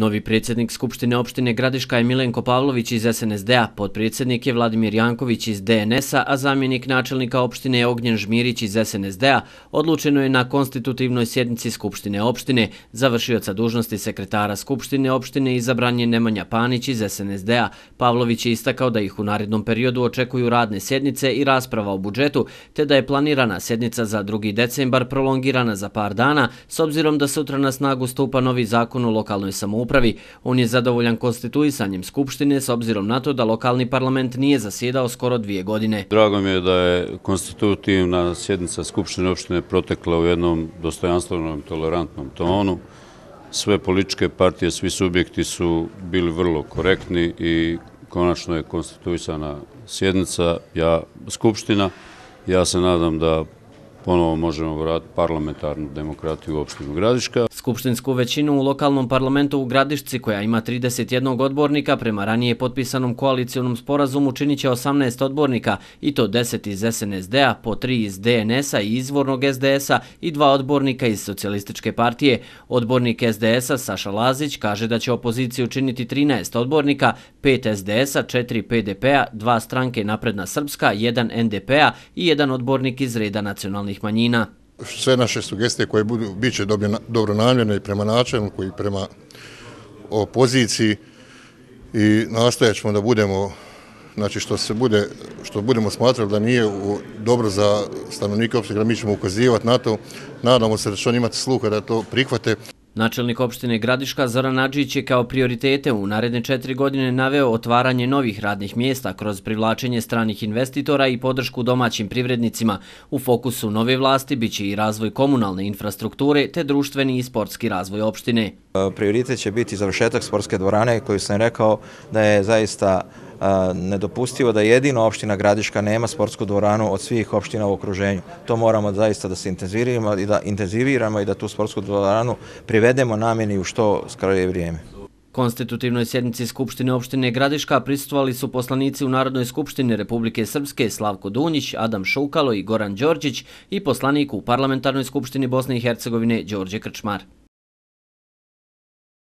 Novi predsjednik Skupštine opštine Gradiška je Milenko Pavlović iz SNSD-a, podpredsjednik je Vladimir Janković iz DNS-a, a zamjenik načelnika opštine je Ognjen Žmirić iz SNSD-a, odlučeno je na konstitutivnoj sjednici Skupštine opštine, završioca dužnosti sekretara Skupštine opštine i zabranje Nemanja Panić iz SNSD-a. Pavlović je istakao da ih u narednom periodu očekuju radne sjednice i rasprava o budžetu, te da je planirana sjednica za 2. decembar prolongirana za par dana, s obzirom da sutra na snagu stupa novi zakon o lokalnoj samoupravi samoupravi. On je zadovoljan konstituisanjem Skupštine s obzirom na to da lokalni parlament nije zasjedao skoro dvije godine. Drago mi je da je konstitutivna sjednica Skupštine opštine protekla u jednom dostojanstvenom, tolerantnom tonu. Sve političke partije, svi subjekti su bili vrlo korektni i konačno je konstituisana sjednica Skupština. Ja se nadam da ponovo možemo vrati parlamentarnu demokratiju u opštinu Gradiška. Skupštinsku većinu u lokalnom parlamentu u Gradišci, koja ima 31 odbornika, prema ranije potpisanom koalicijonom sporazumu činit će 18 odbornika, i to 10 iz SNSD-a, po 3 iz DNS-a i izvornog SDS-a i dva odbornika iz socijalističke partije. Odbornik SDS-a Saša Lazić kaže da će opoziciju činiti 13 odbornika, 5 SDS-a, 4 PDP-a, 2 stranke Napredna Srpska, 1 NDP-a i 1 odbornik iz reda nacionalnih nacionalnih manjina. Sve naše sugestije koje budu, bit će dobro namljene i prema načelniku i prema opoziciji i nastojat ćemo da budemo, znači što se bude, što budemo smatrali da nije dobro za stanovnike opštega, mi ćemo ukazivati na to, nadamo se da će oni imati sluha da to prihvate. Načelnik opštine Gradiška Zoran Adžić je kao prioritete u naredne četiri godine naveo otvaranje novih radnih mjesta kroz privlačenje stranih investitora i podršku domaćim privrednicima. U fokusu nove vlasti biće i razvoj komunalne infrastrukture te društveni i sportski razvoj opštine. Prioritet će biti završetak sportske dvorane koju sam rekao da je zaista nedopustivo da jedino opština Gradiška nema sportsku dvoranu od svih opština u okruženju. To moramo zaista da se intenziviramo i da tu sportsku dvoranu privedemo namjeni u što skraje vrijeme. Konstitutivnoj sjednici Skupštine opštine Gradiška pristovali su poslanici u Narodnoj skupštini Republike Srpske Slavko Dunjić, Adam Šukalo i Goran Đorđić i poslaniku u Parlamentarnoj skupštini Bosne i Hercegovine Đorđe Krčmar.